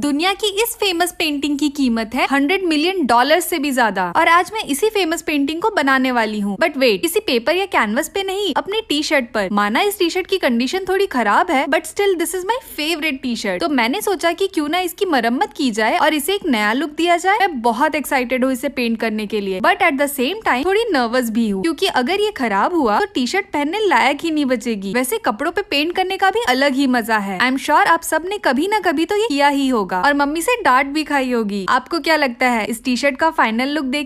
दुनिया की इस फेमस पेंटिंग की कीमत है हंड्रेड मिलियन डॉलर से भी ज्यादा और आज मैं इसी फेमस पेंटिंग को बनाने वाली हूँ बट वेट किसी पेपर या कैनवस पे नहीं अपने टी शर्ट पर माना इस टी शर्ट की कंडीशन थोड़ी खराब है but still this is my favourite T shirt तो मैंने सोचा की क्यूँ ना इसकी मरम्मत की जाए और इसे एक नया लुक दिया जाए मैं बहुत एक्साइटेड हूँ इसे पेंट करने के लिए but at the same time थोड़ी नर्वस भी हूँ क्यूँकी अगर ये खराब हुआ तो टी शर्ट पहनने लायक ही नहीं बचेगी वैसे कपड़ों पे पेंट करने का भी अलग ही मजा है आई एम श्योर आप सब ने कभी न कभी तो ये किया ही होगा होगा और मम्मी से डांट भी खाई होगी आपको क्या लगता है इस टी शर्ट का फाइनल लुक देख